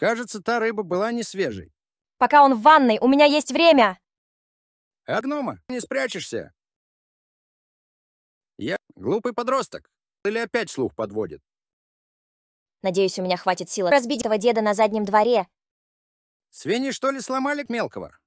Кажется, та рыба была не свежей. Пока он в ванной, у меня есть время. А гнома, не спрячешься. Я глупый подросток. Или опять слух подводит. Надеюсь, у меня хватит силы разбить этого деда на заднем дворе. Свиньи, что ли, сломали мелкого?